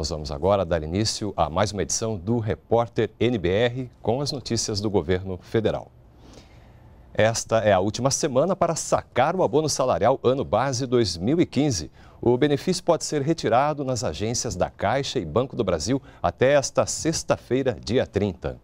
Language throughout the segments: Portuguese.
Nós vamos agora dar início a mais uma edição do Repórter NBR com as notícias do governo federal. Esta é a última semana para sacar o abono salarial ano base 2015. O benefício pode ser retirado nas agências da Caixa e Banco do Brasil até esta sexta-feira, dia 30.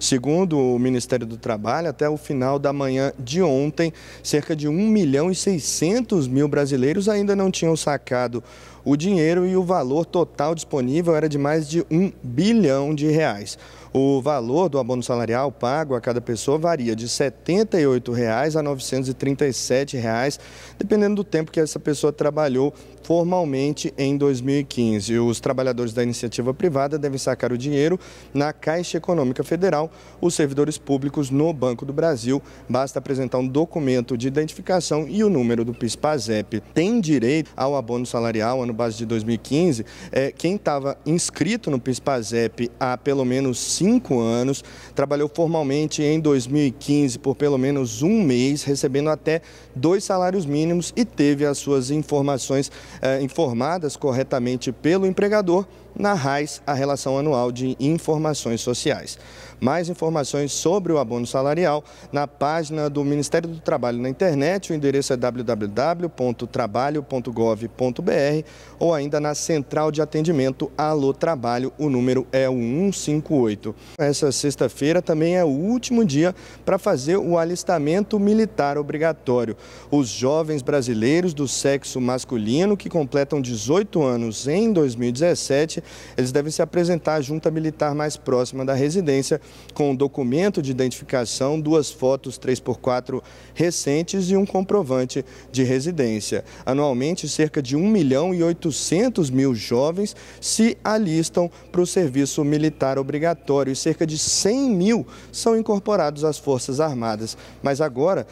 Segundo o Ministério do Trabalho, até o final da manhã de ontem, cerca de 1 milhão e 600 mil brasileiros ainda não tinham sacado o dinheiro e o valor total disponível era de mais de 1 bilhão de reais. O valor do abono salarial pago a cada pessoa varia de R$ 78,00 a R$ 937,00, dependendo do tempo que essa pessoa trabalhou formalmente em 2015. Os trabalhadores da iniciativa privada devem sacar o dinheiro na Caixa Econômica Federal, os servidores públicos no Banco do Brasil. Basta apresentar um documento de identificação e o número do PIS-PASEP. Tem direito ao abono salarial, ano base de 2015, é, quem estava inscrito no PIS-PASEP há pelo menos 5 cinco anos, trabalhou formalmente em 2015 por pelo menos um mês, recebendo até dois salários mínimos e teve as suas informações eh, informadas corretamente pelo empregador na RAIS, a relação anual de informações sociais. Mais informações sobre o abono salarial na página do Ministério do Trabalho na internet, o endereço é www.trabalho.gov.br ou ainda na central de atendimento Alô Trabalho, o número é o 158. Essa sexta-feira também é o último dia para fazer o alistamento militar obrigatório. Os jovens brasileiros do sexo masculino que completam 18 anos em 2017, eles devem se apresentar à junta militar mais próxima da residência com um documento de identificação, duas fotos 3x4 recentes e um comprovante de residência. Anualmente, cerca de 1 milhão e 800 mil jovens se alistam para o serviço militar obrigatório território e cerca de 100 mil são incorporados às Forças Armadas, mas agora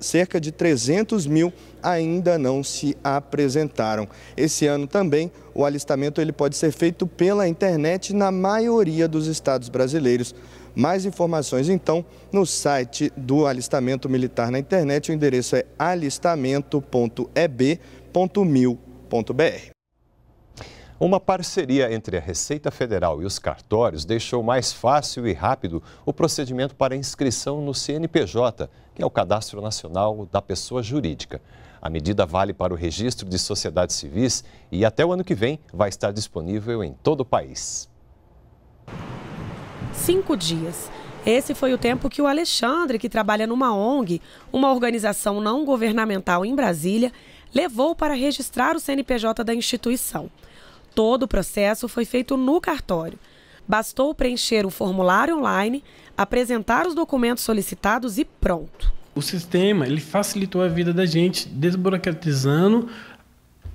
cerca de 300 mil ainda não se apresentaram. Esse ano também o alistamento ele pode ser feito pela internet na maioria dos estados brasileiros. Mais informações então no site do alistamento militar na internet. O endereço é alistamento.eb.mil.br. Uma parceria entre a Receita Federal e os cartórios deixou mais fácil e rápido o procedimento para inscrição no CNPJ, que é o Cadastro Nacional da Pessoa Jurídica. A medida vale para o registro de sociedades civis e até o ano que vem vai estar disponível em todo o país. Cinco dias. Esse foi o tempo que o Alexandre, que trabalha numa ONG, uma organização não governamental em Brasília, levou para registrar o CNPJ da instituição. Todo o processo foi feito no cartório. Bastou preencher o formulário online, apresentar os documentos solicitados e pronto. O sistema ele facilitou a vida da gente, desburocratizando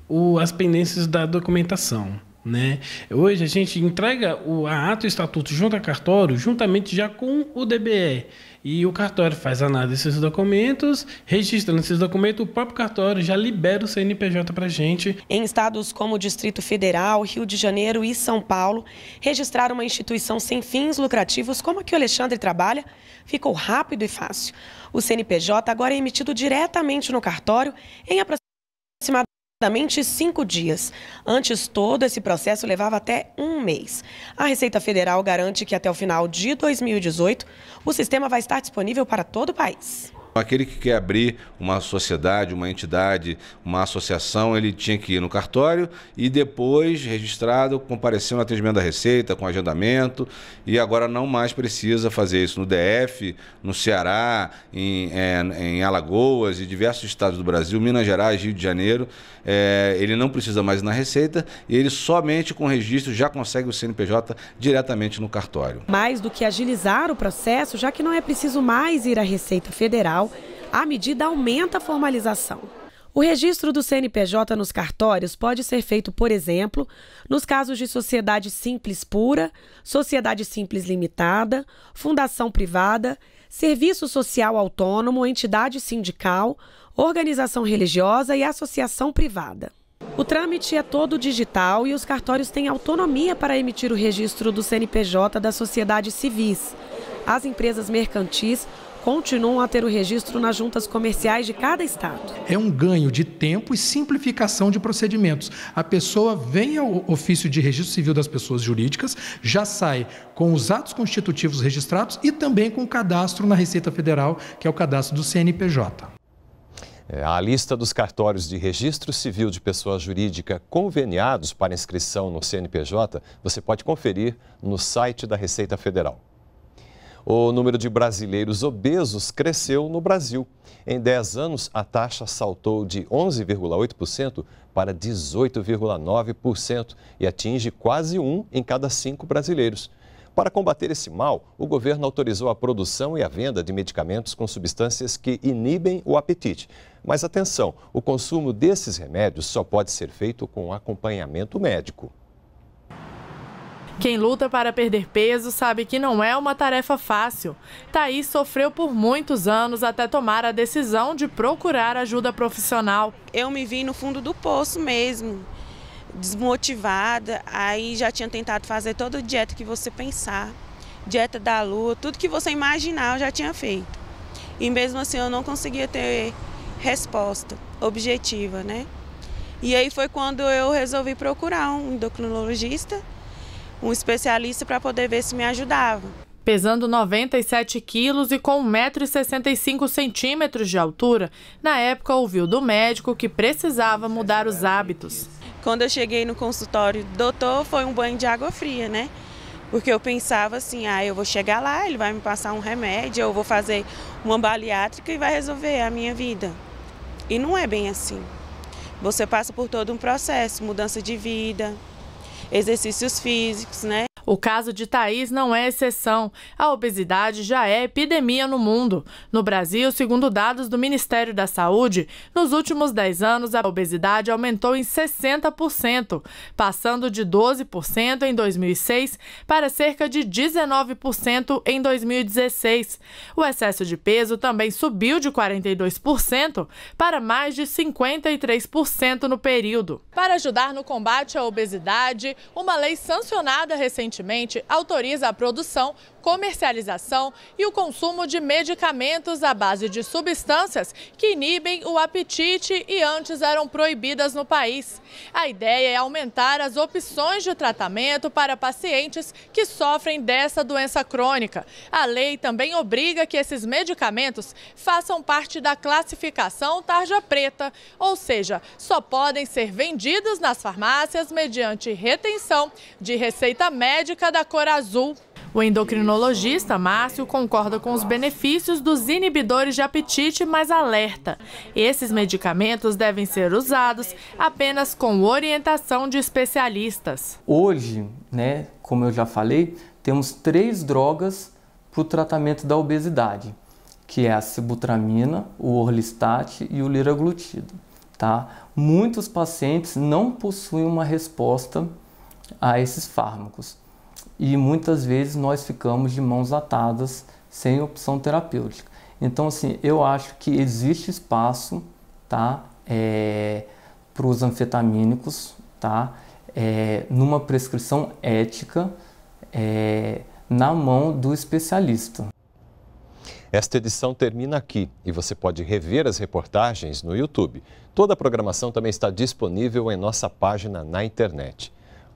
o, as pendências da documentação. Né? Hoje a gente entrega o, a ata e o estatuto junto a cartório, juntamente já com o DBE. E o cartório faz análise desses documentos, registra esses documentos, o próprio cartório já libera o CNPJ para gente. Em estados como o Distrito Federal, Rio de Janeiro e São Paulo, registrar uma instituição sem fins lucrativos, como a que o Alexandre trabalha, ficou rápido e fácil. O CNPJ agora é emitido diretamente no cartório em aproximadamente aproximadamente cinco dias. Antes, todo esse processo levava até um mês. A Receita Federal garante que até o final de 2018 o sistema vai estar disponível para todo o país. Aquele que quer abrir uma sociedade, uma entidade, uma associação, ele tinha que ir no cartório e depois, registrado, comparecer no atendimento da Receita, com agendamento, e agora não mais precisa fazer isso no DF, no Ceará, em, é, em Alagoas e diversos estados do Brasil, Minas Gerais, Rio de Janeiro. É, ele não precisa mais ir na Receita e ele somente com registro já consegue o CNPJ diretamente no cartório. Mais do que agilizar o processo, já que não é preciso mais ir à Receita Federal Federal, a medida aumenta a formalização. O registro do CNPJ nos cartórios pode ser feito, por exemplo, nos casos de sociedade simples pura, sociedade simples limitada, fundação privada, serviço social autônomo, entidade sindical, organização religiosa e associação privada. O trâmite é todo digital e os cartórios têm autonomia para emitir o registro do CNPJ das sociedades civis. As empresas mercantis continuam a ter o registro nas juntas comerciais de cada estado. É um ganho de tempo e simplificação de procedimentos. A pessoa vem ao ofício de registro civil das pessoas jurídicas, já sai com os atos constitutivos registrados e também com o cadastro na Receita Federal, que é o cadastro do CNPJ. É, a lista dos cartórios de registro civil de pessoa jurídica conveniados para inscrição no CNPJ você pode conferir no site da Receita Federal. O número de brasileiros obesos cresceu no Brasil. Em 10 anos, a taxa saltou de 11,8% para 18,9% e atinge quase um em cada cinco brasileiros. Para combater esse mal, o governo autorizou a produção e a venda de medicamentos com substâncias que inibem o apetite. Mas atenção, o consumo desses remédios só pode ser feito com acompanhamento médico. Quem luta para perder peso sabe que não é uma tarefa fácil. Thaís sofreu por muitos anos até tomar a decisão de procurar ajuda profissional. Eu me vi no fundo do poço mesmo, desmotivada. Aí já tinha tentado fazer toda a dieta que você pensar, dieta da lua, tudo que você imaginar eu já tinha feito. E mesmo assim eu não conseguia ter resposta objetiva, né? E aí foi quando eu resolvi procurar um endocrinologista um especialista para poder ver se me ajudava. Pesando 97 quilos e com 1,65m de altura, na época ouviu do médico que precisava mudar os hábitos. Quando eu cheguei no consultório doutor, foi um banho de água fria, né? Porque eu pensava assim, ah, eu vou chegar lá, ele vai me passar um remédio, eu vou fazer uma bariátrica e vai resolver a minha vida. E não é bem assim. Você passa por todo um processo, mudança de vida, exercícios físicos, né? O caso de Thaís não é exceção. A obesidade já é epidemia no mundo. No Brasil, segundo dados do Ministério da Saúde, nos últimos 10 anos a obesidade aumentou em 60%, passando de 12% em 2006 para cerca de 19% em 2016. O excesso de peso também subiu de 42% para mais de 53% no período. Para ajudar no combate à obesidade, uma lei sancionada recentemente recentemente autoriza a produção comercialização e o consumo de medicamentos à base de substâncias que inibem o apetite e antes eram proibidas no país. A ideia é aumentar as opções de tratamento para pacientes que sofrem dessa doença crônica. A lei também obriga que esses medicamentos façam parte da classificação tarja preta, ou seja, só podem ser vendidos nas farmácias mediante retenção de receita médica da cor azul. O endocrinologista Márcio concorda com os benefícios dos inibidores de apetite, mas alerta: esses medicamentos devem ser usados apenas com orientação de especialistas. Hoje, né, como eu já falei, temos três drogas para o tratamento da obesidade, que é a sibutramina, o orlistat e o liraglutido. Tá? Muitos pacientes não possuem uma resposta a esses fármacos e muitas vezes nós ficamos de mãos atadas sem opção terapêutica. Então, assim, eu acho que existe espaço, tá, é, para os anfetamínicos, tá, é, numa prescrição ética é, na mão do especialista. Esta edição termina aqui e você pode rever as reportagens no YouTube. Toda a programação também está disponível em nossa página na internet.